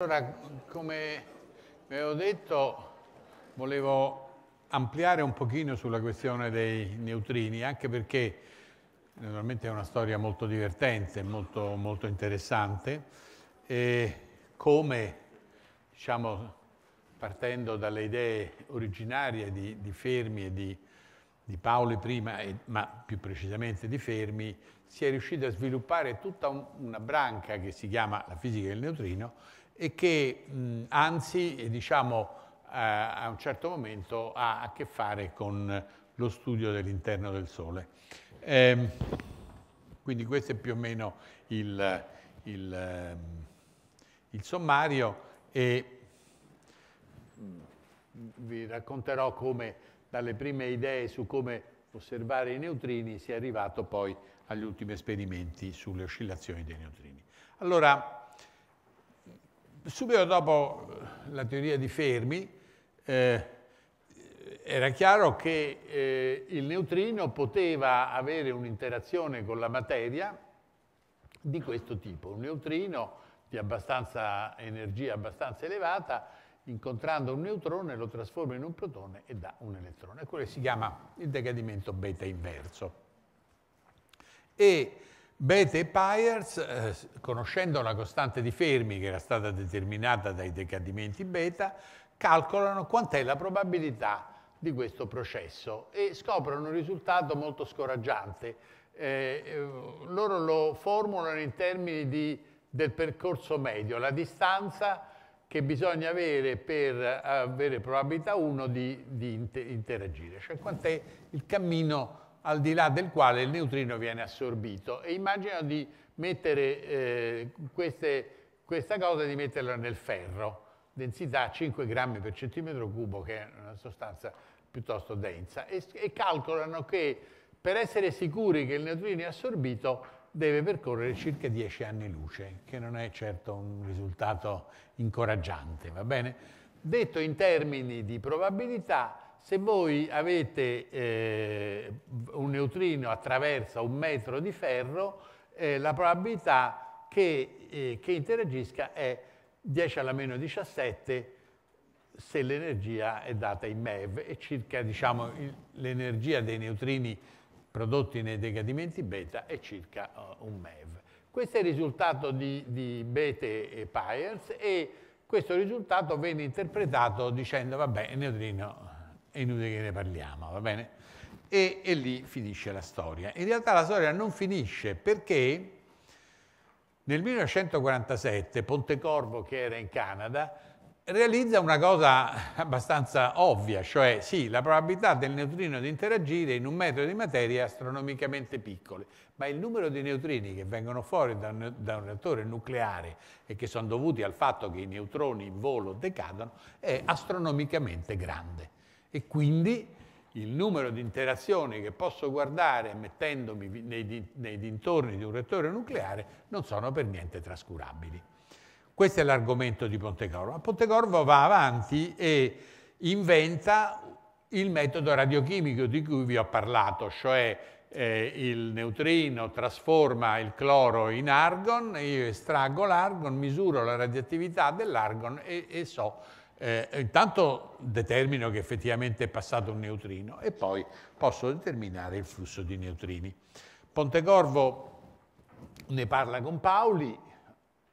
Allora, come vi avevo detto, volevo ampliare un pochino sulla questione dei neutrini, anche perché naturalmente è una storia molto divertente, molto, molto interessante, e come, diciamo, partendo dalle idee originarie di, di Fermi e di, di Paoli prima, e, ma più precisamente di Fermi, si è riuscito a sviluppare tutta un, una branca che si chiama la fisica del neutrino e che mh, anzi, eh, diciamo, a, eh, a un certo momento ha a che fare con lo studio dell'interno del Sole. Eh, quindi questo è più o meno il, il, ehm, il sommario e vi racconterò come dalle prime idee su come osservare i neutrini si è arrivato poi agli ultimi esperimenti sulle oscillazioni dei neutrini. Allora, Subito dopo eh, la teoria di Fermi eh, era chiaro che eh, il neutrino poteva avere un'interazione con la materia di questo tipo. Un neutrino di abbastanza energia abbastanza elevata, incontrando un neutrone lo trasforma in un protone e dà un elettrone. Quello si chiama il decadimento beta inverso. E Bethe e Pyers, eh, conoscendo la costante di Fermi che era stata determinata dai decadimenti beta, calcolano quant'è la probabilità di questo processo e scoprono un risultato molto scoraggiante. Eh, eh loro lo formulano in termini di, del percorso medio, la distanza che bisogna avere per avere probabilità 1 di, di interagire, cioè quant'è il cammino al di là del quale il neutrino viene assorbito. E immagino di mettere eh, queste, questa cosa, di metterla nel ferro, densità 5 grammi per centimetro cubo, che è una sostanza piuttosto densa, e, e calcolano che per essere sicuri che il neutrino è assorbito deve percorrere circa 10 anni luce, che non è certo un risultato incoraggiante, va bene? Detto in termini di probabilità, se voi avete eh, un neutrino attraversa un metro di ferro, eh, la probabilità che, eh, che, interagisca è 10 alla meno 17 se l'energia è data in MeV e circa diciamo, l'energia dei neutrini prodotti nei decadimenti beta è circa uh, un MeV. Questo è il risultato di, di Bete e Pyers e questo risultato viene interpretato dicendo vabbè il neutrino è inutile che ne parliamo, va bene? E, e lì finisce la storia. In realtà la storia non finisce perché nel 1947 Pontecorvo, che era in Canada, realizza una cosa abbastanza ovvia, cioè sì, la probabilità del neutrino di interagire in un metro di materia è astronomicamente piccola, ma il numero di neutrini che vengono fuori da un, da un, reattore nucleare e che sono dovuti al fatto che i neutroni in volo decadono è astronomicamente grande. E quindi il numero di interazioni che posso guardare mettendomi nei, nei dintorni di un reattore nucleare non sono per niente trascurabili. Questo è l'argomento di Pontecorvo. Ma Pontecorvo va avanti e inventa il metodo radiochimico di cui vi ho parlato, cioè eh, il neutrino trasforma il cloro in argon, io estraggo l'argon, misuro la radioattività dell'argon e, e so eh, intanto determino che effettivamente è passato un neutrino e poi posso determinare il flusso di neutrini. Pontecorvo ne parla con Paoli,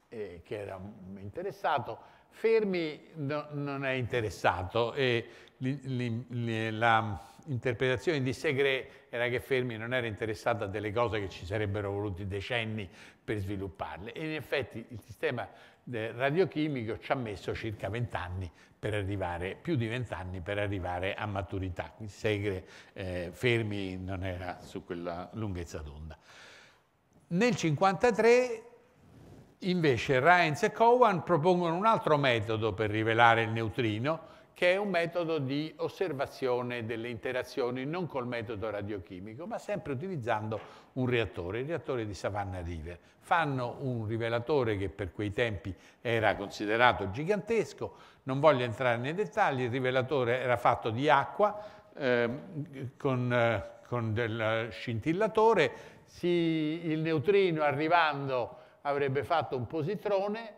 eh, che era interessato, Fermi no, non è interessato e l'interpretazione di Segre era che Fermi non era interessato a delle cose che ci sarebbero voluti decenni per svilupparle e in effetti il sistema radiochimico ci ha messo circa 20 anni per arrivare, più di 20 anni per arrivare a maturità. Quindi Segre eh, Fermi non era su quella lunghezza d'onda. Nel 1953 invece Reins e Cowan propongono un altro metodo per rivelare il neutrino che è un metodo di osservazione delle interazioni non col metodo radiochimico, ma sempre utilizzando un reattore, il reattore di Savannah River. Fanno un rivelatore che per quei tempi era considerato gigantesco, non voglio entrare nei dettagli, il rivelatore era fatto di acqua eh, con, eh, con del scintillatore, si, il neutrino arrivando avrebbe fatto un positrone,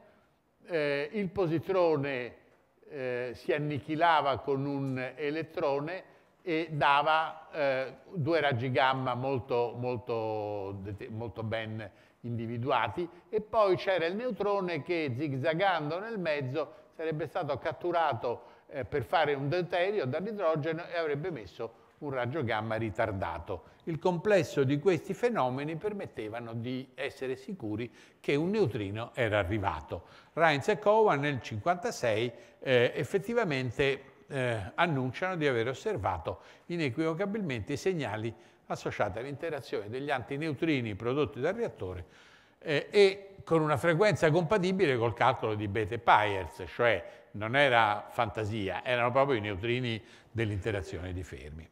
eh, il positrone eh, si annichilava con un elettrone e dava eh, due raggi gamma molto, molto, molto ben individuati e poi c'era il neutrone che zigzagando nel mezzo sarebbe stato catturato eh, per fare un deuterio dall'idrogeno e avrebbe messo un raggio gamma ritardato. Il complesso di questi fenomeni permettevano di essere sicuri che un neutrino era arrivato. Reinz e Cowan nel 1956 eh, effettivamente eh, annunciano di aver osservato inequivocabilmente i segnali associati all'interazione degli antineutrini prodotti dal reattore eh, e con una frequenza compatibile col calcolo di Bethe-Pyers, cioè non era fantasia, erano proprio i neutrini dell'interazione di Fermi.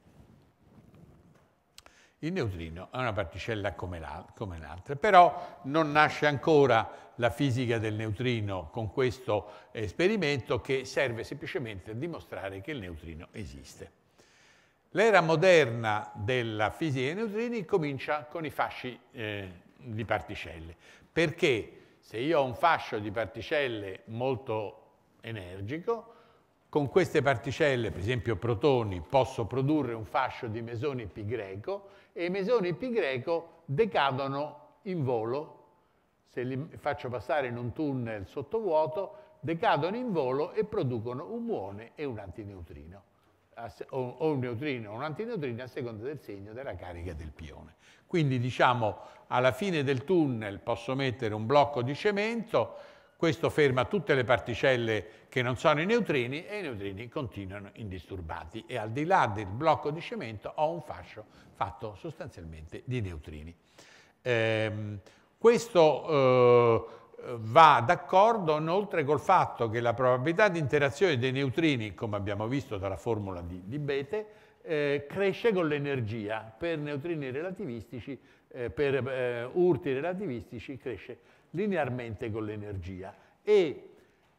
Il neutrino è una particella come l'altra, però non nasce ancora la fisica del neutrino con questo esperimento che serve semplicemente a dimostrare che il neutrino esiste. L'era moderna della fisica dei neutrini comincia con i fasci eh, di particelle, perché se io ho un fascio di particelle molto energico, con queste particelle, per esempio protoni, posso produrre un fascio di mesoni pi greco e i mesoni pi greco decadono in volo, se li faccio passare in un tunnel sottovuoto, decadono in volo e producono un muone e un antineutrino, o un neutrino o un antineutrino a seconda del segno della carica del pione. Quindi diciamo alla fine del tunnel posso mettere un blocco di cemento questo ferma tutte le particelle che non sono i neutrini e i neutrini continuano indisturbati e al di là del blocco di cemento ho un fascio fatto sostanzialmente di neutrini. Ehm, questo eh, va d'accordo inoltre col fatto che la probabilità di interazione dei neutrini, come abbiamo visto dalla formula di, di Bete, eh, cresce con l'energia. Per neutrini relativistici, eh, per eh, urti relativistici cresce linearmente con l'energia e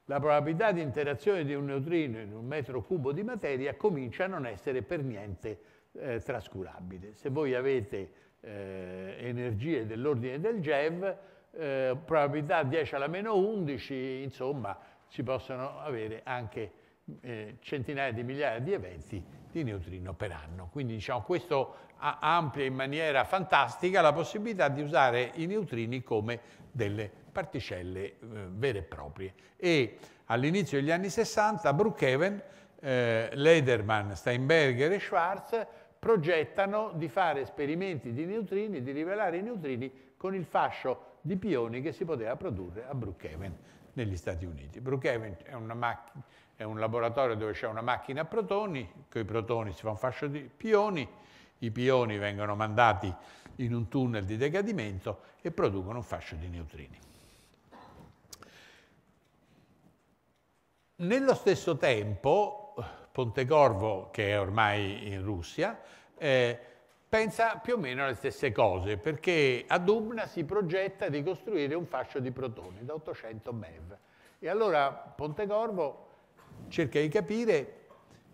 la probabilità di interazione di un neutrino in un metro cubo di materia comincia a non essere per niente eh, trascurabile. Se voi avete eh, energie dell'ordine del GeV, eh, probabilità 10 alla meno 11, insomma, si possono avere anche eh, centinaia di migliaia di eventi di neutrino per anno. Quindi diciamo, questo amplia in maniera fantastica la possibilità di usare i neutrini come delle particelle eh, vere e proprie. E all'inizio degli anni 60 Brookhaven, eh, Lederman, Steinberger e Schwarz progettano di fare esperimenti di neutrini, di rivelare i neutrini con il fascio di pioni che si poteva produrre a Brookhaven negli Stati Uniti. Brookhaven è una macchina è un laboratorio dove c'è una macchina a protoni, con i protoni si fa un fascio di pioni, i pioni vengono mandati in un tunnel di decadimento e producono un fascio di neutrini. Nello stesso tempo Pontecorvo, che è ormai in Russia, eh, pensa più o meno alle stesse cose, perché a Dubna si progetta di costruire un fascio di protoni da 800 MeV. E allora Pontecorvo cerca di capire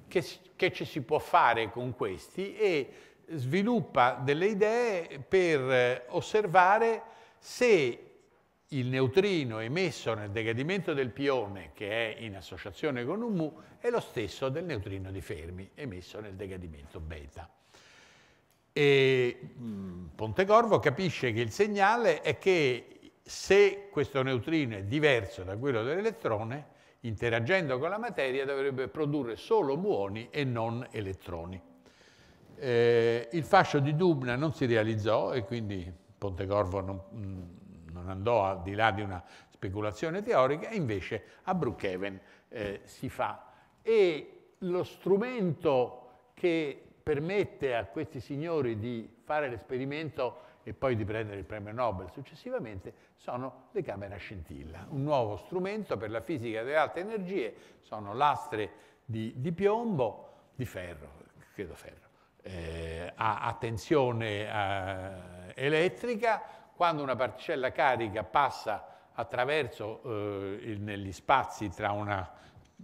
che, che ci si può fare con questi e sviluppa delle idee per eh, osservare se il neutrino emesso nel decadimento del pione, che è in associazione con un mu, è lo stesso del neutrino di Fermi emesso nel decadimento beta. E mm, Pontecorvo capisce che il segnale è che se questo neutrino è diverso da quello dell'elettrone, interagendo con la materia, dovrebbe produrre solo muoni e non elettroni. Eh, il fascio di Dubna non si realizzò e quindi Pontecorvo non, mm, non andò al di là di una speculazione teorica, invece a Brookhaven eh, si fa. E lo strumento che permette a questi signori di fare l'esperimento e poi di prendere il premio Nobel successivamente, sono le camere a scintilla, un nuovo strumento per la fisica delle alte energie, sono lastre di, di piombo, di ferro, credo ferro, eh, a, a, tensione eh, elettrica, quando una particella carica passa attraverso eh, negli spazi tra una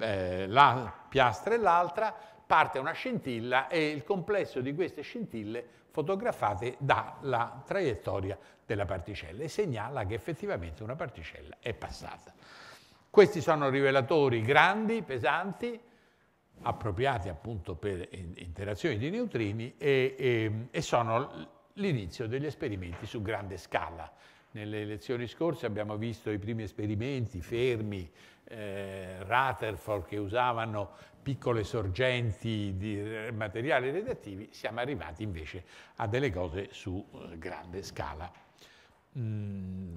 eh, la piastra e l'altra, parte una scintilla e il complesso di queste scintille fotografate dalla traiettoria della particella e segnala che effettivamente una particella è passata. Questi sono rivelatori grandi, pesanti, appropriati appunto per interazioni di neutrini e, e, e sono l'inizio degli esperimenti su grande scala. Nelle lezioni scorse abbiamo visto i primi esperimenti, Fermi, eh, Rutherford, che usavano piccole sorgenti di eh, materiali redattivi, siamo arrivati invece a delle cose su eh, grande scala. Mm,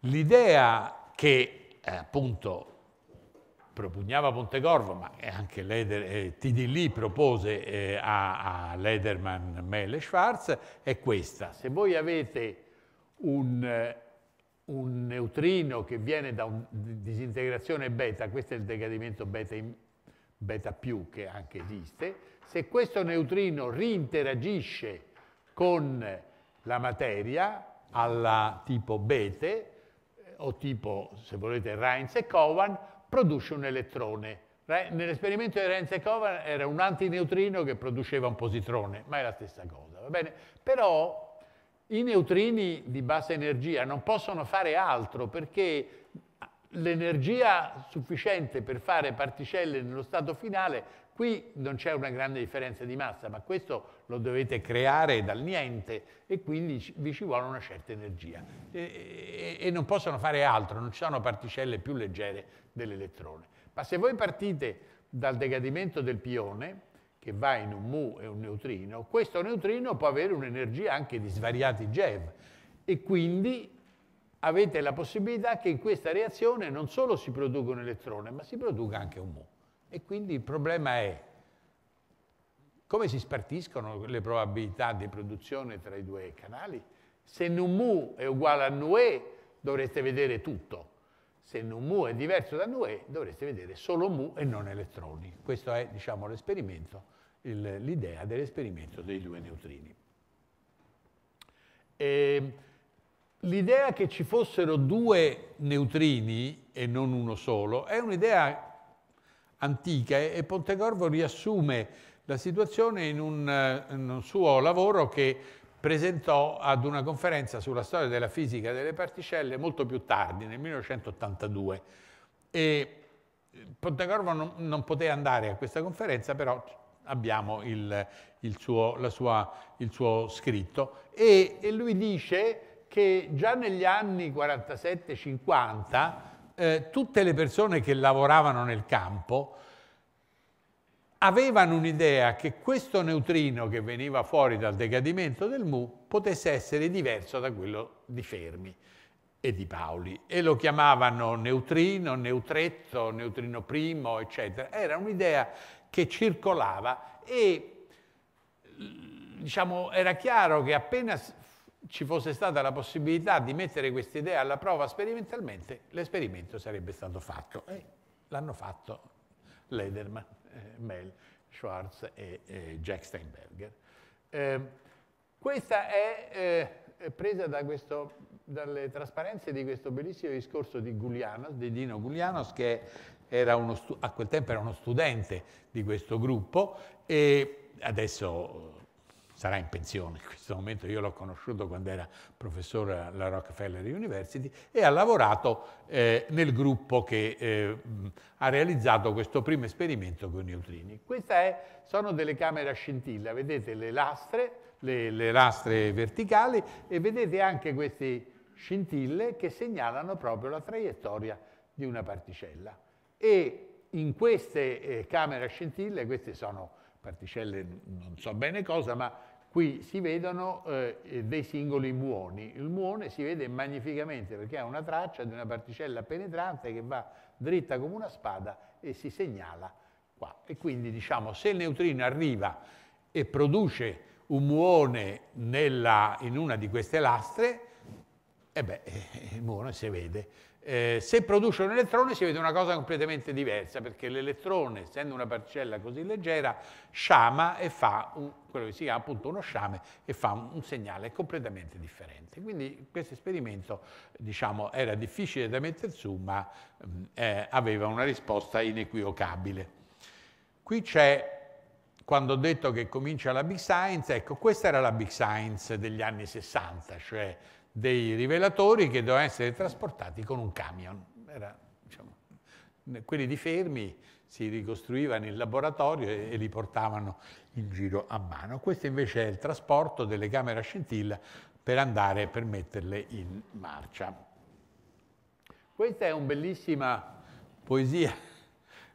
l'idea che eh, appunto propugnava Pontecorvo, ma anche Leder, eh, TDL propose eh, a, a Lederman, Mel e Schwarz, è questa. Se voi avete un, un neutrino che viene da una disintegrazione beta, questo è il decadimento beta in, beta più che anche esiste, se questo neutrino riinteragisce con la materia alla tipo bete eh, o tipo, se volete, Reins e Cowan, produce un elettrone. Nell'esperimento di Reins e Cowan era un antineutrino che produceva un positrone, ma è la stessa cosa, va bene? Però i neutrini di bassa energia non possono fare altro perché l'energia sufficiente per fare particelle nello stato finale, qui non c'è una grande differenza di massa, ma questo lo dovete creare dal niente e quindi vi ci vuole una certa energia. E, e, e non possono fare altro, non ci sono particelle più leggere dell'elettrone. Ma se voi partite dal decadimento del pione, che va in un mu e un neutrino, questo neutrino può avere un'energia anche di svariati GeV e quindi avete la possibilità che in questa reazione non solo si produca un elettrone, ma si produca anche un mu. E quindi il problema è come si spartiscono le probabilità di produzione tra i due canali. Se nu mu è uguale a nu e, dovreste vedere tutto. Se nu mu è diverso da nu e, dovreste vedere solo mu e non elettroni. Questo è, diciamo, l'esperimento, l'idea dell'esperimento dei due neutrini. E, ehm, L'idea che ci fossero due neutrini e non uno solo è un'idea antica e Pontecorvo riassume la situazione in un, eh, in un suo lavoro che presentò ad una conferenza sulla storia della fisica delle particelle molto più tardi, nel 1982. E Pontecorvo non, non poteva andare a questa conferenza, però abbiamo il, il, suo, sua, il suo, scritto. E, e lui dice che già negli anni 47-50 eh, tutte le persone che lavoravano nel campo avevano un'idea che questo neutrino che veniva fuori dal decadimento del Mu potesse essere diverso da quello di Fermi e di Pauli e lo chiamavano neutrino, neutretto, neutrino primo, eccetera. Era un'idea che circolava e diciamo, era chiaro che appena ci fosse stata la possibilità di mettere questa idea alla prova sperimentalmente, l'esperimento sarebbe stato fatto. E l'hanno fatto Lederman, eh, Mel, Schwartz e, e Jack Steinberger. Eh, questa è eh, presa da questo, dalle trasparenze di questo bellissimo discorso di Gulianos, di Dino Gulianos, che a quel tempo era uno studente di questo gruppo e adesso sarà in pensione in questo momento, io l'ho conosciuto quando era professore alla Rockefeller University, e ha lavorato eh, nel gruppo che eh, ha realizzato questo primo esperimento con i neutrini. Queste sono delle camere a scintilla, vedete le lastre, le, le lastre verticali e vedete anche queste scintille che segnalano proprio la traiettoria di una particella. E in queste eh, camere a scintille, queste sono particelle non so bene cosa, ma Qui si vedono eh, eh, dei singoli muoni. Il muone si vede magnificamente perché ha una traccia di una particella penetrante che va dritta come una spada e si segnala qua. E quindi diciamo se il neutrino arriva e produce un muone nella, in una di queste lastre, e eh beh, il muone si vede. Eh, se produce un elettrone si vede una cosa completamente diversa, perché l'elettrone, essendo una parcella così leggera, sciama e fa un, quello che si chiama appunto uno sciame e fa un, un segnale completamente differente. Quindi questo esperimento diciamo, era difficile da mettere su, ma eh, aveva una risposta inequivocabile. Qui c'è quando ho detto che comincia la Big Science, ecco, questa era la Big Science degli anni 60, cioè dei rivelatori che dovevano essere trasportati con un camion. Era, diciamo, quelli di Fermi si ricostruivano in laboratorio e, e, li portavano in giro a mano. Questo invece è il trasporto delle camere a scintilla per andare per metterle in marcia. Questa è una bellissima poesia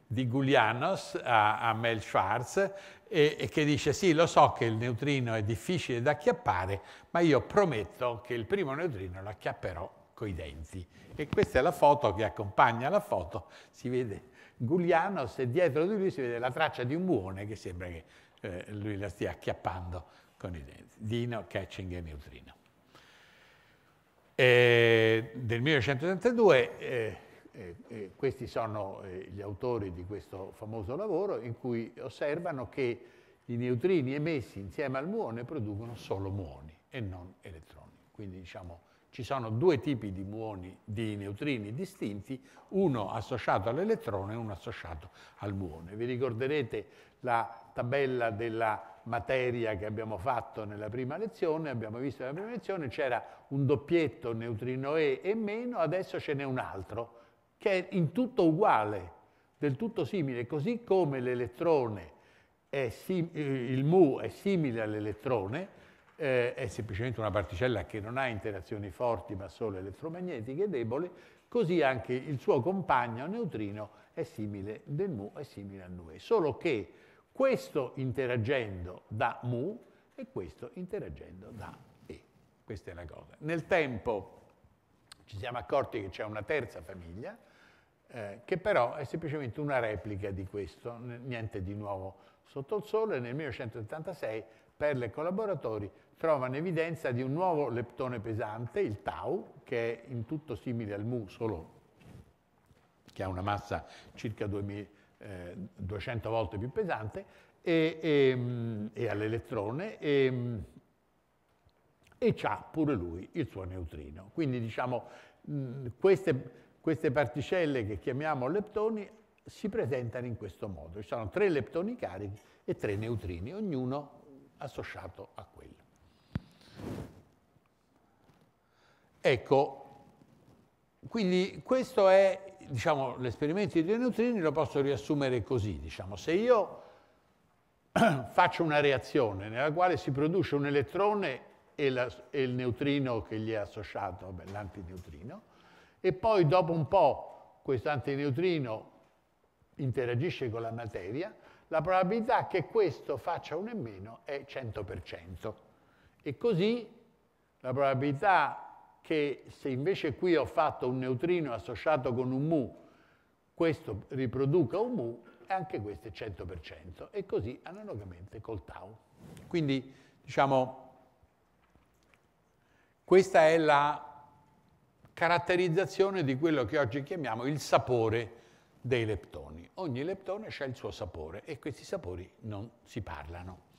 di Gulianos a, a Mel Schwartz e, e che dice sì, lo so che il neutrino è difficile da acchiappare, ma io prometto che il primo neutrino lo acchiapperò coi denti. E questa è la foto che accompagna la foto, si vede Guglianos se dietro di lui si vede la traccia di un buone che sembra che eh, lui la stia acchiappando con i denti. Dino, Catching e Neutrino. E, del 1972 eh, eh, eh, questi sono eh, gli autori di questo famoso lavoro in cui osservano che i neutrini emessi insieme al muone producono solo muoni e non elettroni. Quindi diciamo ci sono due tipi di muoni di neutrini distinti, uno associato all'elettrone e uno associato al muone. Vi ricorderete la tabella della materia che abbiamo fatto nella prima lezione, abbiamo visto nella prima lezione c'era un doppietto neutrino E e meno, adesso ce n'è un altro che è in tutto uguale, del tutto simile, così come l'elettrone, eh, il mu è simile all'elettrone, eh, è semplicemente una particella che non ha interazioni forti ma solo elettromagnetiche deboli, così anche il suo compagno neutrino è simile del mu, è simile al nu, solo che questo interagendo da mu e questo interagendo da e. Questa è la cosa. Nel tempo ci siamo accorti che c'è una terza famiglia, eh, che però è semplicemente una replica di questo, niente di nuovo sotto il sole. Nel 1986 Perle e collaboratori trovano evidenza di un nuovo leptone pesante, il tau, che è in tutto simile al mu, solo che ha una massa circa 200 eh, volte più pesante, e, e, ehm, e all'elettrone, ehm, e, e ha pure lui il suo neutrino. Quindi diciamo, queste queste particelle che chiamiamo leptoni si presentano in questo modo. Ci sono tre leptoni carichi e tre neutrini, ognuno associato a quello. Ecco, quindi questo è, diciamo, l'esperimento dei neutrini lo posso riassumere così, diciamo, se io faccio una reazione nella quale si produce un elettrone e, la, e il neutrino che gli è associato, l'antineutrino, e poi dopo un po' questo antineutrino interagisce con la materia, la probabilità che questo faccia un e meno è 100%. E così la probabilità che se invece qui ho fatto un neutrino associato con un mu, questo riproduca un mu, anche questo è 100%. E così analogamente col tau. Quindi, diciamo, questa è la caratterizzazione di quello che oggi chiamiamo il sapore dei leptoni. Ogni leptone ha il suo sapore e questi sapori non si parlano.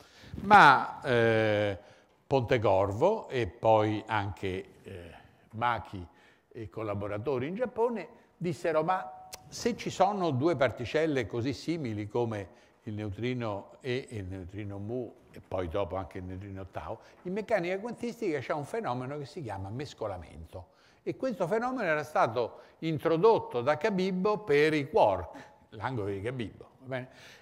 Ma eh, Pontecorvo e poi anche eh, Machi e collaboratori in Giappone dissero ma se ci sono due particelle così simili come il neutrino E e il neutrino mu e poi dopo anche il neutrino tau, in meccanica quantistica c'è un fenomeno che si chiama mescolamento. E questo fenomeno era stato introdotto da Cabibbo per i quark, l'angolo di Cabibbo.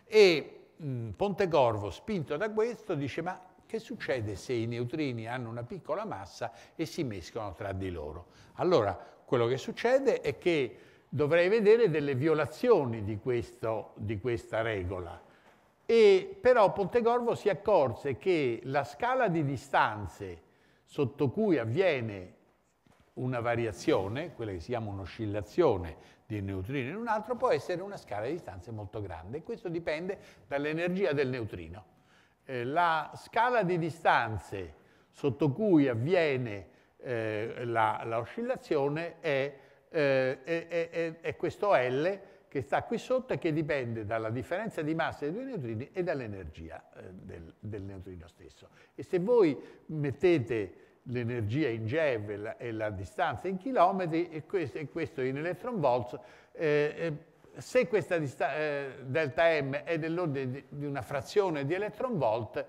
E mh, mm, Pontecorvo, spinto da questo, dice ma che succede se i neutrini hanno una piccola massa e si mescolano tra di loro? Allora, quello che succede è che dovrei vedere delle violazioni di, questo, di questa regola. E, però Pontecorvo si accorse che la scala di distanze sotto cui avviene una variazione, quella che si chiama un'oscillazione di un neutrino in un altro, può essere una scala di distanze molto grande. questo dipende dall'energia del neutrino. Eh, la scala di distanze sotto cui avviene eh, l'oscillazione è, eh, è, è, è questo L che sta qui sotto e che dipende dalla differenza di massa dei due neutrini e dall'energia eh, del, del neutrino stesso. E se voi mettete l'energia in GeV e la, la, distanza in chilometri e questo, e questo in elettronvolts, eh, eh, se questa eh, delta M è dell'ordine di una frazione di elettronvolt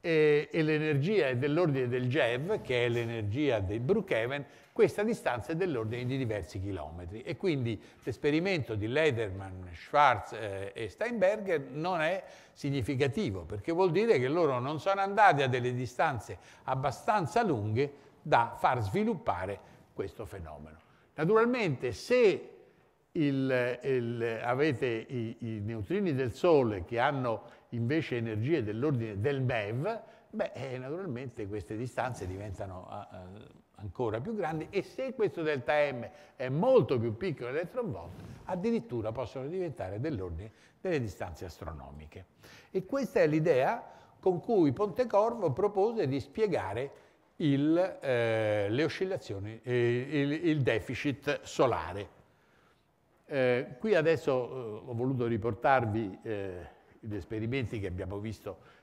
eh, e l'energia è dell'ordine del GeV, che è l'energia di Brookhaven, questa distanza è dell'ordine di diversi chilometri e quindi l'esperimento di Lederman, Schwarz eh, e Steinberger non è significativo perché vuol dire che loro non sono andati a delle distanze abbastanza lunghe da far sviluppare questo fenomeno. Naturalmente se il, il, avete i, i, neutrini del Sole che hanno invece energie dell'ordine del MEV, beh, eh, naturalmente queste distanze diventano eh, eh, ancora più grandi e se questo delta M è molto più piccolo dell'elettronvolt, addirittura possono diventare dell'ordine delle distanze astronomiche. E questa è l'idea con cui Pontecorvo propose di spiegare il, eh, le oscillazioni, eh, il, il, deficit solare. Eh, qui adesso eh, ho voluto riportarvi eh, gli esperimenti che abbiamo visto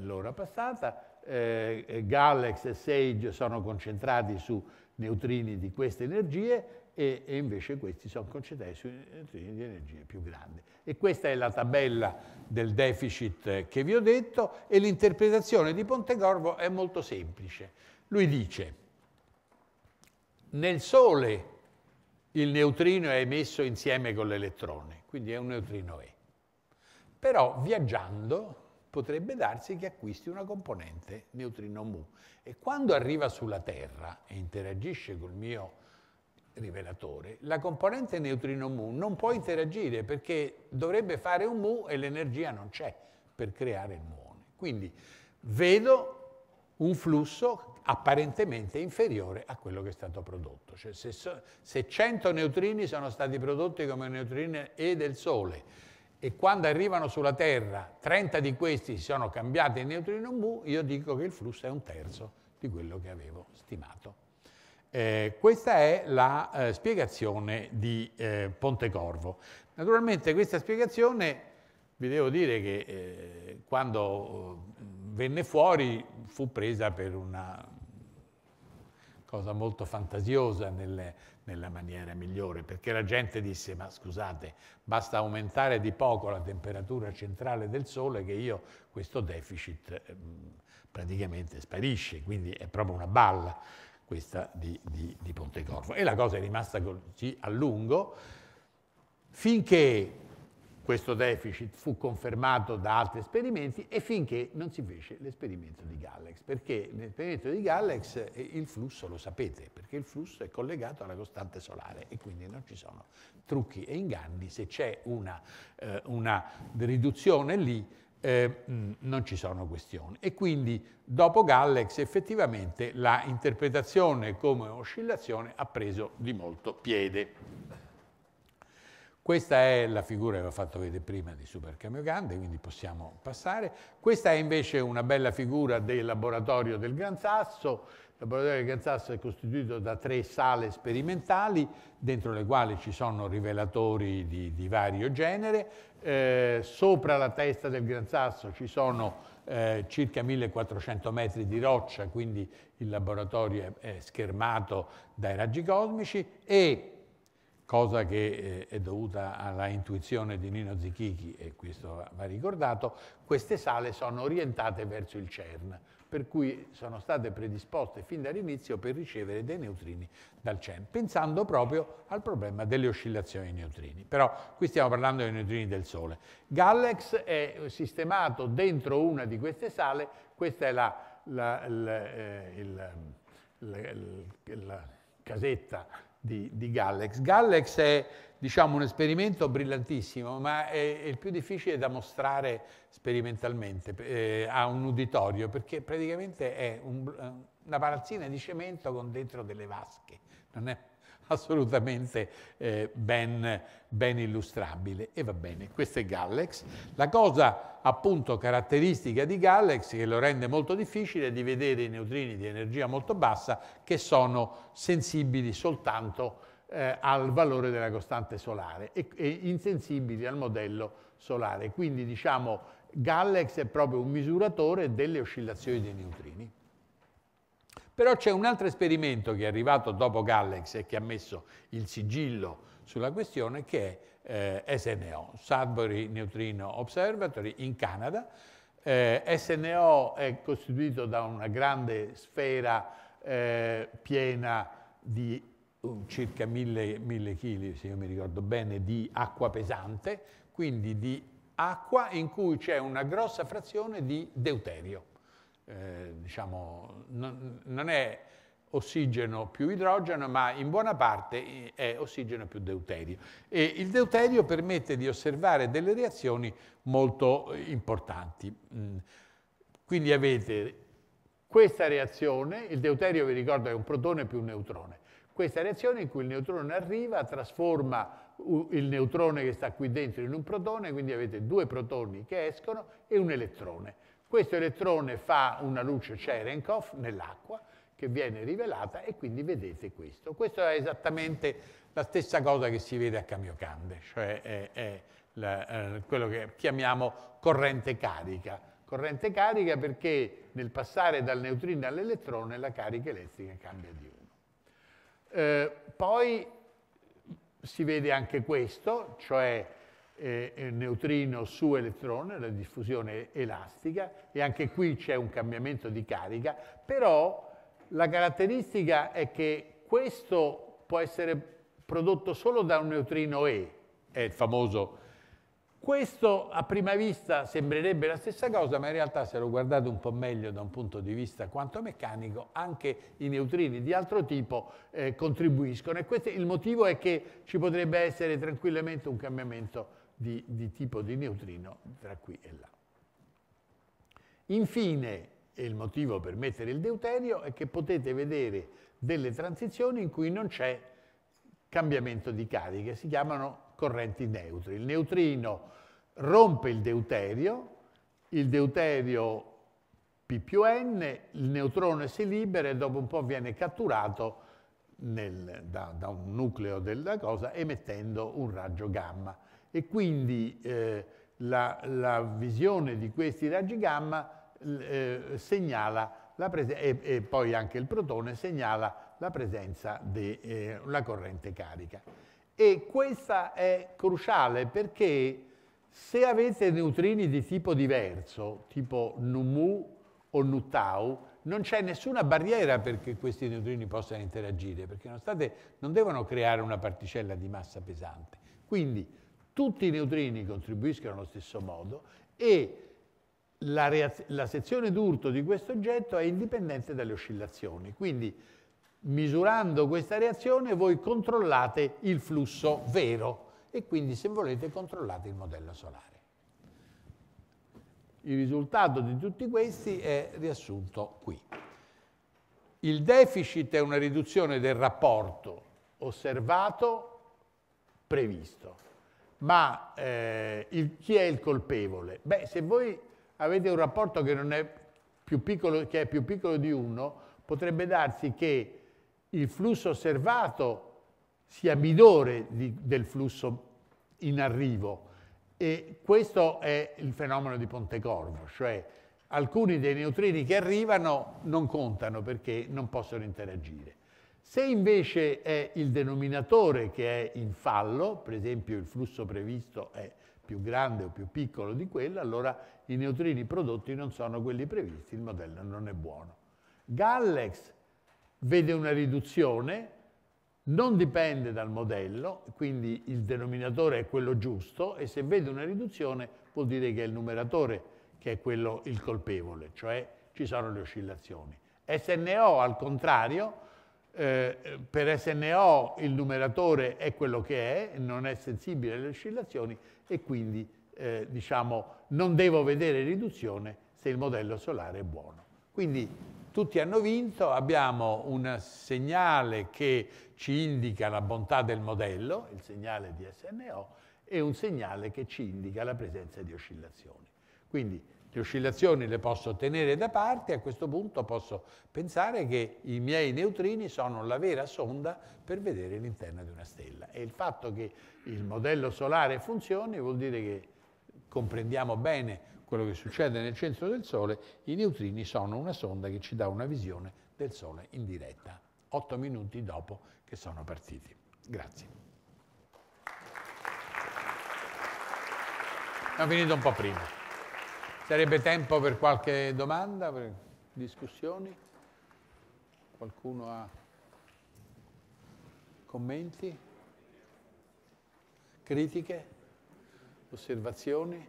l'ora passata, eh, Galax e Sage sono concentrati su neutrini di queste energie e, e, invece questi sono concentrati su neutrini di energie più grandi. E questa è la tabella del deficit che vi ho detto e l'interpretazione di Pontecorvo è molto semplice. Lui dice, nel Sole il neutrino è emesso insieme con l'elettrone, quindi è un neutrino E. Però viaggiando potrebbe darsi che acquisti una componente neutrino mu. E quando arriva sulla Terra e interagisce col mio rivelatore, la componente neutrino mu non può interagire perché dovrebbe fare un mu e l'energia non c'è per creare il muone. Quindi vedo un flusso apparentemente inferiore a quello che è stato prodotto. Cioè se, so, se 100 neutrini sono stati prodotti come neutrini E del Sole, e quando arrivano sulla Terra 30 di questi si sono cambiati in neutrino mu, io dico che il flusso è un terzo di quello che avevo stimato. Eh, questa è la eh, spiegazione di eh, Pontecorvo. Naturalmente questa spiegazione, vi devo dire che eh, quando eh, venne fuori fu presa per una cosa molto fantasiosa nelle, nella maniera migliore, perché la gente disse, ma scusate, basta aumentare di poco la temperatura centrale del Sole che io questo deficit eh, praticamente sparisce, quindi è proprio una balla questa di, di, di Pontecorvo. E la cosa è rimasta così a lungo finché questo deficit fu confermato da altri esperimenti e finché non si fece l'esperimento di Galax, perché l'esperimento di Galax eh, il flusso lo sapete, perché il flusso è collegato alla costante solare e quindi non ci sono trucchi e inganni, se c'è una, eh, una riduzione lì eh, mm, non ci sono questioni. E quindi dopo Galax effettivamente la interpretazione come oscillazione ha preso di molto piede. Questa è la figura che vi ho fatto vedere prima di Super Grande, quindi possiamo passare. Questa è invece una bella figura del laboratorio del Gran Sasso. Il laboratorio del Gran Sasso è costituito da tre sale sperimentali, dentro le quali ci sono rivelatori di, di vario genere. Eh, sopra la testa del Gran Sasso ci sono eh, circa 1400 metri di roccia, quindi il laboratorio è, è schermato dai raggi cosmici e cosa che eh, è dovuta alla intuizione di Nino Zichichi, e questo va ricordato, queste sale sono orientate verso il CERN, per cui sono state predisposte fin dall'inizio per ricevere dei neutrini dal CERN, pensando proprio al problema delle oscillazioni dei neutrini. Però qui stiamo parlando dei neutrini del Sole. Gallex è sistemato dentro una di queste sale, questa è la, la, la, eh, il, la casetta di, di Gallex. Gallex è diciamo, un esperimento brillantissimo, ma è, è il più difficile da mostrare sperimentalmente eh, a un uditorio, perché praticamente è un, eh, una palazzina di cemento con dentro delle vasche, non è assolutamente eh, ben, ben, illustrabile. E va bene, questo è Gallex. La cosa appunto caratteristica di Gallex, che lo rende molto difficile, è di vedere i neutrini di energia molto bassa che sono sensibili soltanto eh, al valore della costante solare e, e insensibili al modello solare. Quindi diciamo Gallex è proprio un misuratore delle oscillazioni dei neutrini. Però c'è un altro esperimento che è arrivato dopo Gallex e che ha messo il sigillo sulla questione che è eh, SNO, Sudbury Neutrino Observatory in Canada. Eh, SNO è costituito da una grande sfera eh, piena di uh, circa 1000 chili, se io mi ricordo bene, di acqua pesante, quindi di acqua in cui c'è una grossa frazione di deuterio. Eh, diciamo, non, non è ossigeno più idrogeno, ma in buona parte eh, è ossigeno più deuterio. E il deuterio permette di osservare delle reazioni molto eh, importanti. Mm. Quindi avete questa reazione, il deuterio vi ricordo è un protone più un neutrone, questa reazione in cui il neutrone arriva, trasforma il neutrone che sta qui dentro in un protone, quindi avete due protoni che escono e un elettrone. Questo elettrone fa una luce Cherenkov nell'acqua che viene rivelata e quindi vedete questo. Questa è esattamente la stessa cosa che si vede a Camiocande, cioè è, è la, eh, quello che chiamiamo corrente carica. Corrente carica perché nel passare dal neutrino all'elettrone la carica elettrica cambia di uno. Eh, poi si vede anche questo, cioè eh, eh, neutrino su elettrone, la diffusione elastica, e anche qui c'è un cambiamento di carica, però la caratteristica è che questo può essere prodotto solo da un neutrino E, è il famoso. Questo a prima vista sembrerebbe la stessa cosa, ma in realtà se lo guardate un po' meglio da un punto di vista quantomeccanico, anche i neutrini di altro tipo eh, contribuiscono. E questo, il motivo è che ci potrebbe essere tranquillamente un cambiamento di, di tipo di neutrino tra qui e là. Infine, e il motivo per mettere il deuterio è che potete vedere delle transizioni in cui non c'è cambiamento di cariche, si chiamano correnti neutri. Il neutrino rompe il deuterio, il deuterio P più N, il neutrone si libera e dopo un po' viene catturato nel, da, da un nucleo della cosa emettendo un raggio gamma e quindi eh, la, la, visione di questi raggi gamma eh, segnala la presenza, e, e, poi anche il protone segnala la presenza della eh, corrente carica. E questa è cruciale perché se avete neutrini di tipo diverso, tipo NuMu o NuTau, non c'è nessuna barriera perché questi neutrini possano interagire, perché non, state, non devono creare una particella di massa pesante. Quindi tutti i neutrini contribuiscono allo stesso modo e la, la sezione d'urto di questo oggetto è indipendente dalle oscillazioni. Quindi misurando questa reazione voi controllate il flusso vero e quindi se volete controllate il modello solare. Il risultato di tutti questi è riassunto qui. Il deficit è una riduzione del rapporto osservato previsto. Ma eh, il, chi è il colpevole? Beh, se voi avete un rapporto che, è piccolo, che è più piccolo di uno, potrebbe darsi che il flusso osservato sia minore di, del flusso in arrivo. E questo è il fenomeno di Pontecorvo, cioè alcuni dei neutrini che arrivano non contano perché non possono interagire. Se invece è il denominatore che è in fallo, per esempio il flusso previsto è più grande o più piccolo di quello, allora i neutrini prodotti non sono quelli previsti, il modello non è buono. Gallex vede una riduzione, non dipende dal modello, quindi il denominatore è quello giusto e se vede una riduzione vuol dire che è il numeratore che è quello il colpevole, cioè ci sono le oscillazioni. SNO al contrario eh, per SNO il numeratore è quello che è, non è sensibile alle oscillazioni e quindi eh, diciamo, non devo vedere riduzione se il modello solare è buono. Quindi tutti hanno vinto, abbiamo un segnale che ci indica la bontà del modello, il segnale di SNO, e un segnale che ci indica la presenza di oscillazioni. Quindi le oscillazioni le posso tenere da parte a questo punto posso pensare che i miei neutrini sono la vera sonda per vedere l'interno di una stella. E il fatto che il modello solare funzioni vuol dire che comprendiamo bene quello che succede nel centro del Sole, i neutrini sono una sonda che ci dà una visione del Sole in diretta, otto minuti dopo che sono partiti. Grazie. È finito un po' prima. Sarebbe tempo per qualche domanda, per discussioni? Qualcuno ha commenti? Critiche? Osservazioni?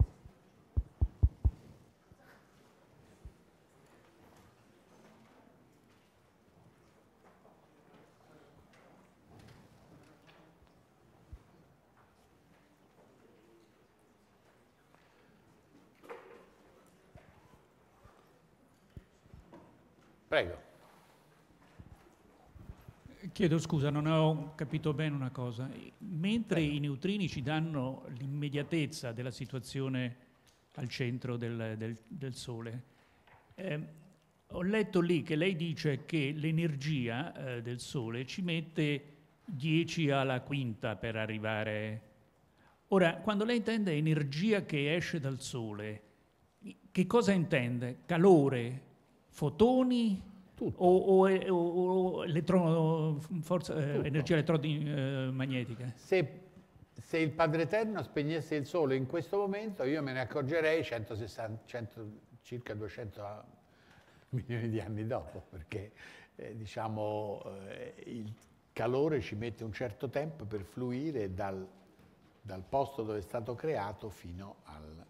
Prego. Chiedo scusa, non ho capito bene una cosa. Mentre Prego. i neutrini ci danno l'immediatezza della situazione al centro del, del, del Sole, eh, ho letto lì che lei dice che l'energia eh, del Sole ci mette 10 alla quinta per arrivare. Ora, quando lei intende energia che esce dal Sole, che cosa intende? Calore? fotoni o, o, o elettron, forza, eh, energia elettromagnetica? Eh, se, se, il Padre Eterno spegnesse il Sole in questo momento, io me ne accorgerei 160, 100, circa 200 ah, milioni di anni dopo, perché eh, diciamo, eh, il calore ci mette un certo tempo per fluire dal, dal posto dove è stato creato fino al...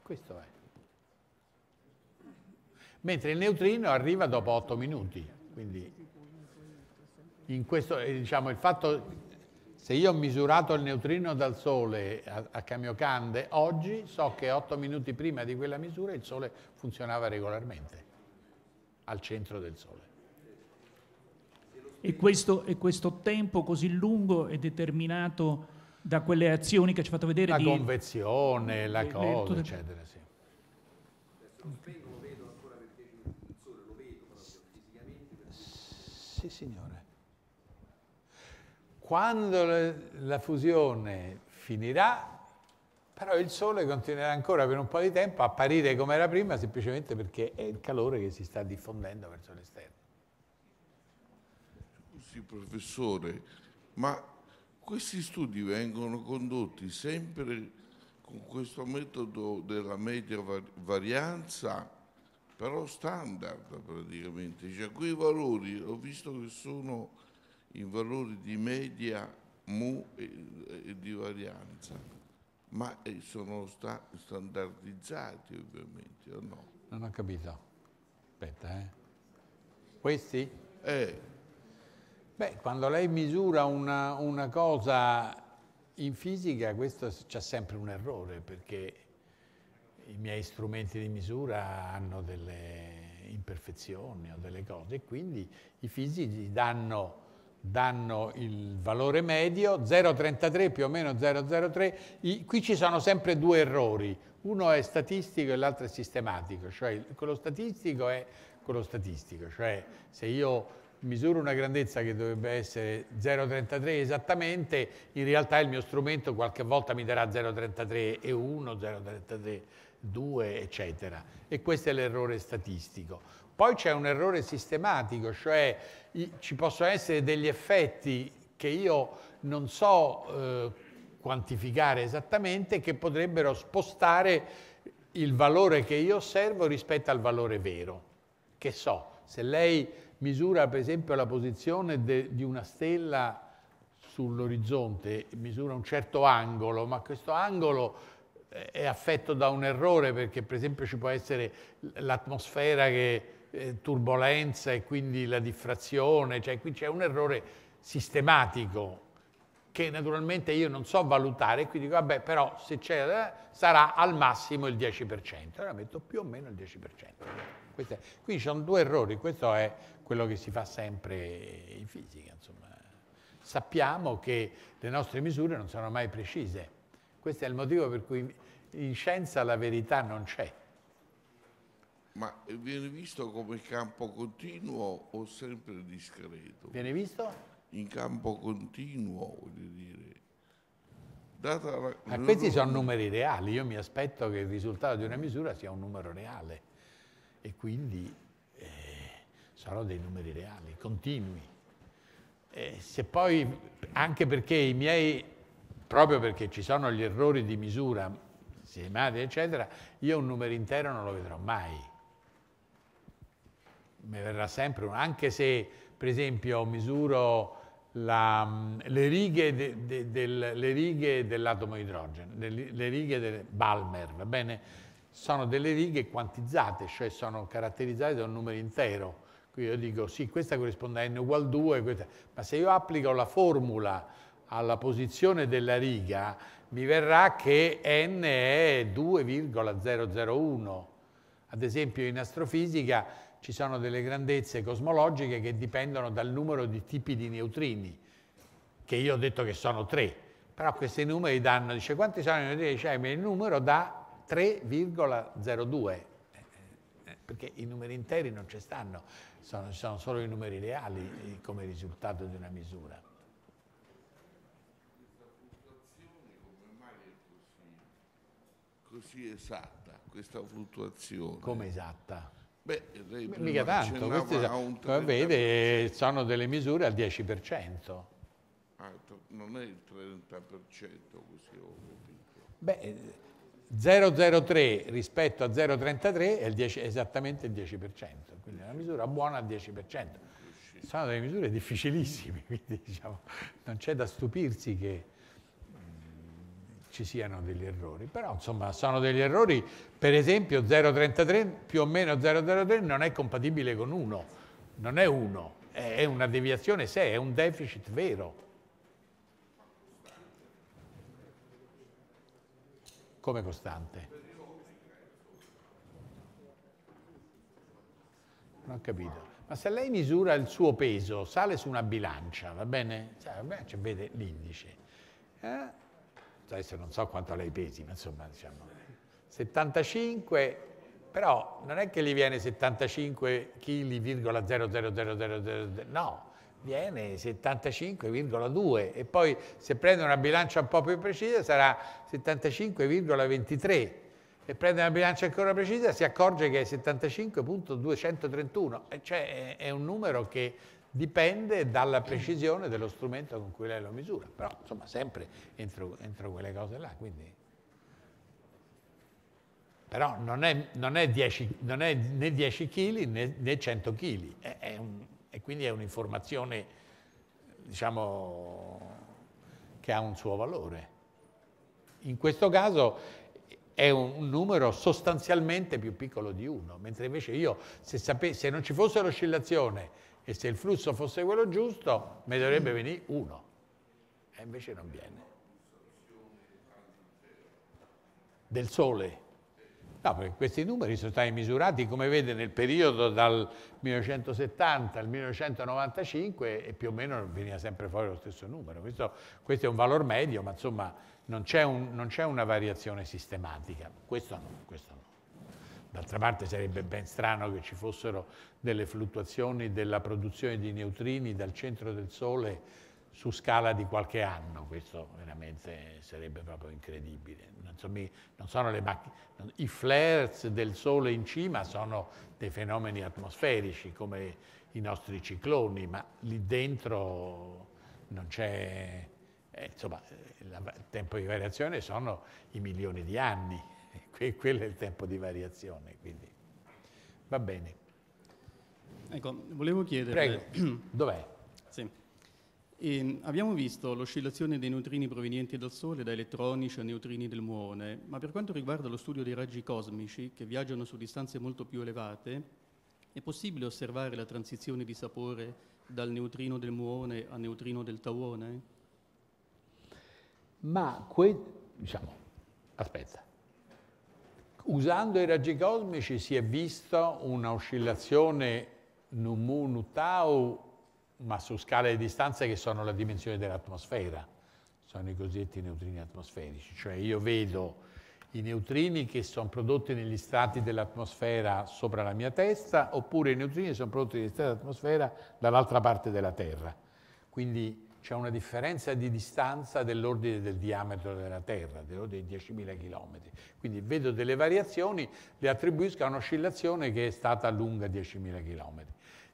Questo è mentre il neutrino arriva dopo 8 minuti. Quindi questo, eh, diciamo, il fatto, se io ho misurato il neutrino dal Sole a, a Camiocande oggi, so che 8 minuti prima di quella misura il Sole funzionava regolarmente al centro del Sole. E questo, e questo, tempo così lungo è determinato da quelle azioni che ci ha fatto vedere la di... convezione, la cosa, eccetera, sì. Sì, signore. Quando le, la fusione finirà, però il Sole continuerà ancora per un po' di tempo a apparire come era prima, semplicemente perché è il calore che si sta diffondendo verso l'esterno. Scusi, professore, ma questi studi vengono condotti sempre con questo metodo della media varianza? però standard praticamente, cioè quei valori ho visto che sono in valori di media, mu e, e di varianza, ma eh, sono sta standardizzati ovviamente o no? Non ho capito, aspetta eh. Questi? Eh. Beh, quando lei misura una, una cosa in fisica, questo c'è sempre un errore perché i miei strumenti di misura hanno delle imperfezioni o delle cose, e quindi i fisici danno, danno il valore medio 0,33 più o meno 0,03. qui ci sono sempre due errori, uno è statistico e l'altro è sistematico, cioè quello statistico è quello statistico, cioè se io misuro una grandezza che dovrebbe essere 0,33 esattamente, in realtà il mio strumento qualche volta mi darà 0,33 e 1, 0,33 2, eccetera. E questo è l'errore statistico. Poi c'è un errore sistematico, cioè ci possono essere degli effetti che io non so eh, quantificare esattamente, che potrebbero spostare il valore che io osservo rispetto al valore vero. Che so, se lei misura per esempio la posizione di una stella sull'orizzonte, misura un certo angolo, ma questo angolo è affetto da un errore perché per esempio ci può essere l'atmosfera che eh, turbolenza e quindi la diffrazione, cioè qui c'è un errore sistematico che naturalmente io non so valutare, quindi dico vabbè però se c'è eh, sarà al massimo il 10%, allora metto più o meno il 10%. È, quindi ci sono due errori, questo è quello che si fa sempre in fisica, insomma. Sappiamo che le nostre misure non sono mai precise questo è il motivo per cui in scienza la verità non c'è. Ma viene visto come campo continuo o sempre discreto? Viene visto? In campo continuo, voglio dire. Data la... Ma questi non... sono numeri reali, io mi aspetto che il risultato di una misura sia un numero reale e quindi eh, sono dei numeri reali, continui. Eh, se poi, anche perché i miei proprio perché ci sono gli errori di misura sistematici, eccetera, io un numero intero non lo vedrò mai. Mi verrà sempre un, anche se per esempio misuro la, mm, le, righe de, de, del, le, righe dell'atomo idrogeno, de, le righe del Balmer, va bene? Sono delle righe quantizzate, cioè sono caratterizzate da un numero intero. Quindi io dico sì, questa corrisponde a n uguale 2, questa. ma se io applico la formula alla posizione della riga mi verrà che n è 2,001. Ad esempio in astrofisica ci sono delle grandezze cosmologiche che dipendono dal numero di tipi di neutrini, che io ho detto che sono tre, però questi numeri danno, dice quanti sono i neutrini? Dice, eh, il numero dà 3,02, eh, eh, perché i numeri interi non ci stanno, sono, sono solo i numeri reali come risultato di una misura. così esatta questa fluttuazione? Come esatta? Beh, lei Beh, mica tanto, queste, come vede sono delle misure al 10%. Ah, non è il 30% così ho oh, oh, capito. Beh, 003 rispetto a 0,33 è il 10, esattamente il 10%, quindi è una misura buona al 10%. Sono delle misure difficilissime, quindi diciamo, non c'è da stupirsi che ci siano degli errori, però insomma sono degli errori, per esempio 0,33 più o meno 0,03 non è compatibile con 1, non è 1, è una deviazione 6, è un deficit vero. Come costante. Non ho capito. Ma se lei misura il suo peso, sale su una bilancia, va bene? Cioè, vede l'indice. Eh? adesso non so quanto lei pesi, ma insomma diciamo 75, però non è che gli viene 75 kg,00000, no, viene 75,2 e poi se prende una bilancia un po' più precisa sarà 75,23 e prende una bilancia ancora precisa si accorge che è 75,231, cioè è un numero che dipende dalla precisione dello strumento con cui lei lo misura, però insomma sempre entro, entro quelle cose là, quindi... Però non è, non è, 10, non è né 10 kg né, né 100 kg, e quindi è un'informazione, diciamo, che ha un suo valore. In questo caso è un numero sostanzialmente più piccolo di 1, mentre invece io, se, se non ci fosse l'oscillazione e se il flusso fosse quello giusto, mi dovrebbe venire uno. E invece non viene. Del sole. No, perché questi numeri sono stati misurati, come vede, nel periodo dal 1970 al 1995 e più o meno veniva sempre fuori lo stesso numero. Questo, questo è un valore medio, ma insomma non c'è un, una variazione sistematica. Questo no, questo no. D'altra parte sarebbe ben strano che ci fossero delle fluttuazioni della produzione di neutrini dal centro del Sole su scala di qualche anno, questo veramente sarebbe proprio incredibile. I flares del Sole in cima sono dei fenomeni atmosferici come i nostri cicloni, ma lì dentro non c'è... Eh, insomma, il tempo di variazione sono i milioni di anni quello è il tempo di variazione. Quindi. Va bene. Ecco, volevo chiedere... Prego, dov'è? Sì. E ehm, abbiamo visto l'oscillazione dei neutrini provenienti dal Sole, da elettronici cioè a neutrini del muone, ma per quanto riguarda lo studio dei raggi cosmici, che viaggiano su distanze molto più elevate, è possibile osservare la transizione di sapore dal neutrino del muone al neutrino del tauone? Ma, que- diciamo, aspetta, Usando i raggi cosmici si è vista una oscillazione numu-nu-tau, ma su scale di distanze che sono la dimensione dell'atmosfera, sono i cosiddetti neutrini atmosferici, cioè io vedo i neutrini che sono prodotti negli strati dell'atmosfera sopra la mia testa, oppure i neutrini che sono prodotti negli strati dell'atmosfera dall'altra parte della Terra. Quindi c'è una differenza di distanza dell'ordine del diametro della Terra, dell'ordine di 10.000 km. Quindi vedo delle variazioni, le attribuisco a un'oscillazione che è stata lunga 10.000 km.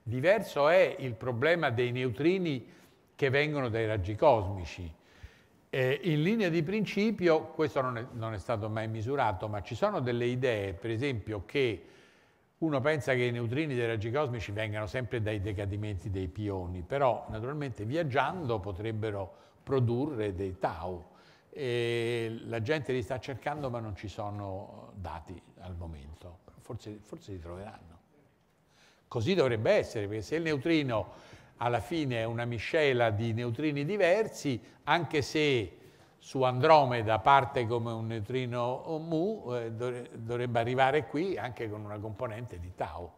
Diverso è il problema dei neutrini che vengono dai raggi cosmici. Eh, in linea di principio, questo non è, non è stato mai misurato, ma ci sono delle idee, per esempio, che uno pensa che i neutrini dei raggi cosmici vengano sempre dai decadimenti dei pioni, però naturalmente viaggiando potrebbero produrre dei tau. E la gente li sta cercando ma non ci sono dati al momento, forse, forse li troveranno. Così dovrebbe essere, perché se il neutrino alla fine è una miscela di neutrini diversi, anche se su Andromeda parte come un neutrino mu, eh, dovrebbe arrivare qui anche con una componente di tau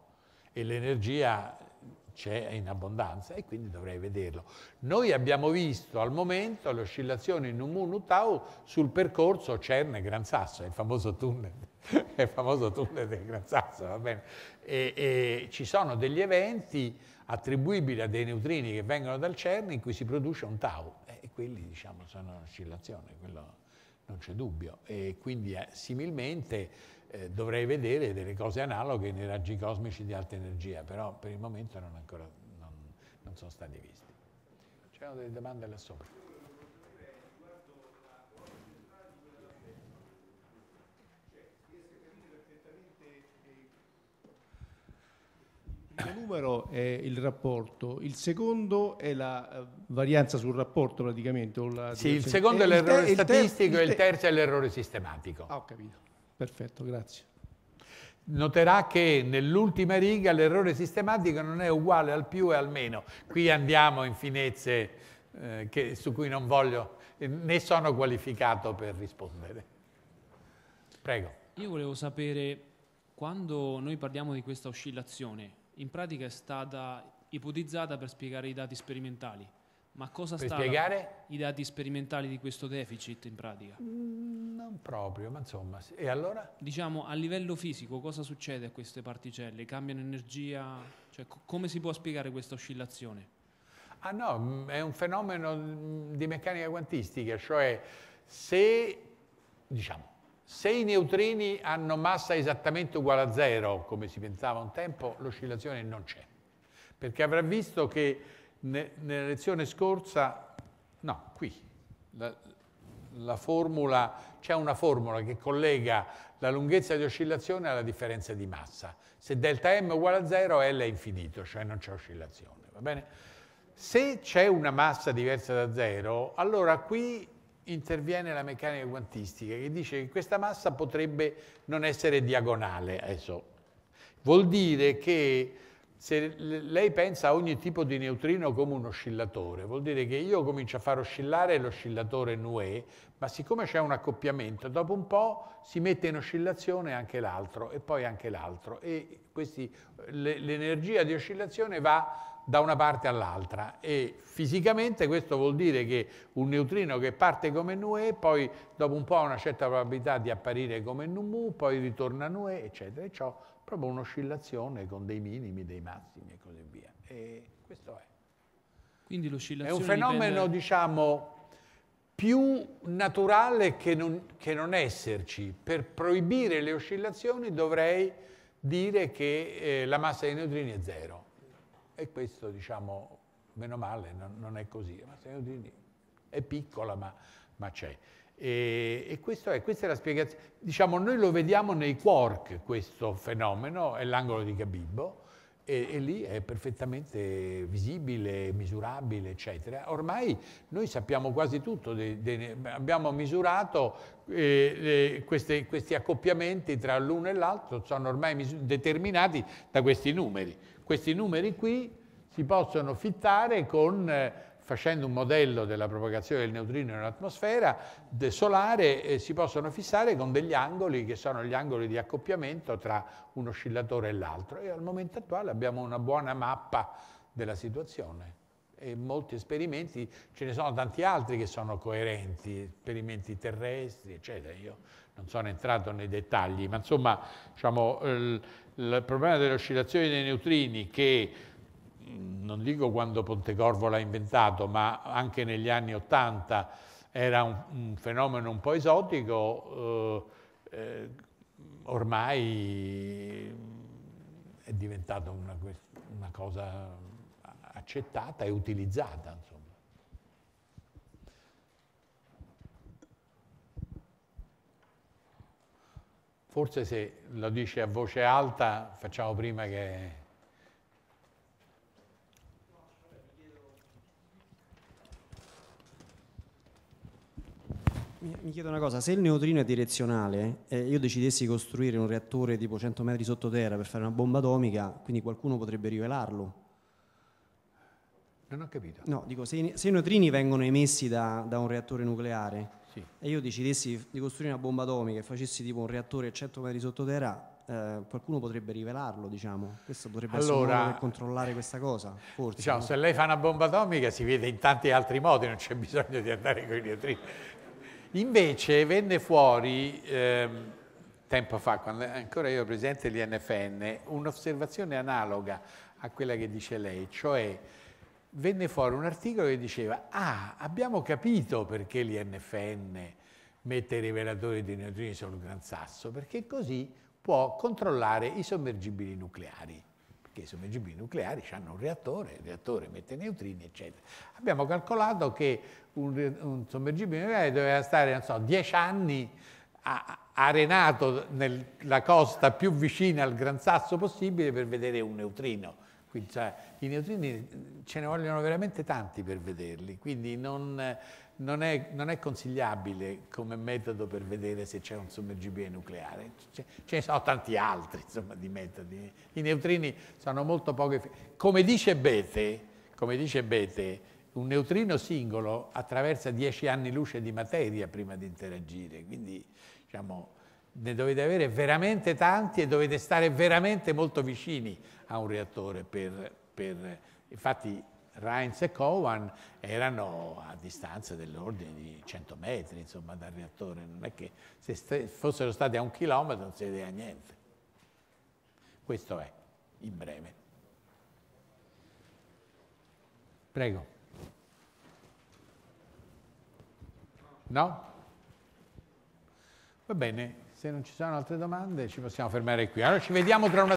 e l'energia c'è in abbondanza e quindi dovrei vederlo. Noi abbiamo visto al momento le oscillazioni nu mu nu tau sul percorso CERN-Gran Sasso, il famoso tunnel, il famoso tunnel del Gran Sasso, va bene? E, e ci sono degli eventi attribuibili a dei neutrini che vengono dal CERN in cui si produce un tau quelli diciamo, sono un'oscillazione, quello non c'è dubbio. E quindi eh, similmente eh, dovrei vedere delle cose analoghe nei raggi cosmici di alta energia, però per il momento non, ancora, non, non sono stati visti. C'erano delle domande là sopra. primo numero è il rapporto, il secondo è la eh, varianza sul rapporto praticamente. La... sì, il secondo è eh, l'errore statistico e il terzo è l'errore sistematico. Ah, ho capito. Perfetto, grazie. Noterà che nell'ultima riga l'errore sistematico non è uguale al più e al meno. Qui andiamo in finezze eh, che, su cui non voglio, eh, né sono qualificato per rispondere. Prego. Io volevo sapere, quando noi parliamo di questa oscillazione, in pratica è stata ipotizzata per spiegare i dati sperimentali. Ma cosa per spiegare? i dati sperimentali di questo deficit in pratica? Mm, non proprio, ma insomma. E allora? Diciamo, a livello fisico cosa succede a queste particelle? Cambiano energia? Cioè, co come si può spiegare questa oscillazione? Ah no, mm, è un fenomeno mm, di meccanica quantistica, cioè se, diciamo, se i neutrini hanno massa esattamente uguale a zero, come si pensava un tempo, l'oscillazione non c'è. Perché avrà visto che ne, nella lezione scorsa, no, qui, la, la formula, c'è una formula che collega la lunghezza di oscillazione alla differenza di massa. Se delta m è uguale a zero, L è infinito, cioè non c'è oscillazione, va bene? Se c'è una massa diversa da zero, allora qui interviene la meccanica quantistica che dice che questa massa potrebbe non essere diagonale. Adesso. Vuol dire che se lei pensa a ogni tipo di neutrino come un oscillatore, vuol dire che io comincio a far oscillare l'oscillatore NUE, ma siccome c'è un accoppiamento, dopo un po' si mette in oscillazione anche l'altro e poi anche l'altro e l'energia di oscillazione va da una parte all'altra e fisicamente questo vuol dire che un neutrino che parte come nuè, poi dopo un po' ha una certa probabilità di apparire come numu, poi ritorna nuè, eccetera, e ciò proprio un'oscillazione con dei minimi, dei massimi e così via. E questo è. Quindi l'oscillazione... È un fenomeno, dipende... diciamo, più naturale che non, che non, esserci. Per proibire le oscillazioni dovrei dire che eh, la massa dei neutrini è zero e questo, diciamo, meno male, non, non è così. Ma è piccola, ma, ma c'è. E, e è, questa è la spiegazione. Diciamo, noi lo vediamo nei quark, questo fenomeno, è l'angolo di Gabibbo, e, e, lì è perfettamente visibile, misurabile, eccetera. Ormai noi sappiamo quasi tutto, de, de, abbiamo misurato eh, le, queste, questi accoppiamenti tra l'uno e l'altro, sono ormai determinati da questi numeri. Questi numeri qui si possono fittare con, eh, facendo un modello della propagazione del neutrino in un'atmosfera solare, eh, si possono fissare con degli angoli che sono gli angoli di accoppiamento tra un oscillatore e l'altro. E al momento attuale abbiamo una buona mappa della situazione e molti esperimenti, ce ne sono tanti altri che sono coerenti, esperimenti terrestri, eccetera. Io non sono entrato nei dettagli, ma insomma diciamo, il, il, problema delle oscillazioni dei neutrini che non dico quando Pontecorvo l'ha inventato, ma anche negli anni Ottanta era un, un, fenomeno un po' esotico, eh, eh, ormai è diventato una, una cosa accettata e utilizzata. Insomma. Forse se lo dice a voce alta facciamo prima che... Mi chiedo una cosa, se il neutrino è direzionale e eh, io decidessi di costruire un reattore tipo 100 metri sottoterra per fare una bomba atomica, quindi qualcuno potrebbe rivelarlo, non ho capito. No, dico, se i, se i neutrini vengono emessi da, da un reattore nucleare sì. e io decidessi di costruire una bomba atomica e facessi tipo un reattore a 100 metri sottoterra, eh, qualcuno potrebbe rivelarlo, diciamo. Questo potrebbe allora, essere un modo per controllare questa cosa, forse. Diciamo, no? se lei fa una bomba atomica si vede in tanti altri modi, non c'è bisogno di andare con i neutrini. Invece venne fuori, eh, tempo fa, quando ancora io ero presidente dell'INFN, un'osservazione analoga a quella che dice lei, cioè venne fuori un articolo che diceva ah, abbiamo capito perché l'INFN mette i rivelatori di neutrini sul Gran Sasso, perché così può controllare i sommergibili nucleari, perché i sommergibili nucleari hanno un reattore, il reattore mette neutrini, eccetera. Abbiamo calcolato che un, un sommergibile nucleare doveva stare, non so, 10 anni arenato nella costa più vicina al Gran Sasso possibile per vedere un neutrino quindi, cioè, I neutrini eh, ce ne vogliono veramente tanti per vederli, quindi non, non, è, non è, consigliabile come metodo per vedere se c'è un sommergibile nucleare. Ce, ce ne sono tanti altri insomma, di metodi. I neutrini sono molto pochi. Come dice Bete, come dice Bete un neutrino singolo attraversa 10 anni luce di materia prima di interagire, quindi diciamo, ne dovete avere veramente tanti e dovete stare veramente molto vicini a un reattore per, per infatti Reinz e Cowan erano a distanze dell'ordine di 100 metri insomma, dal reattore, non è che se fossero stati a un chilometro non si vedeva niente. Questo è, in breve. Prego. No? Va bene, se non ci sono altre domande ci possiamo fermare qui. Allora ci vediamo tra una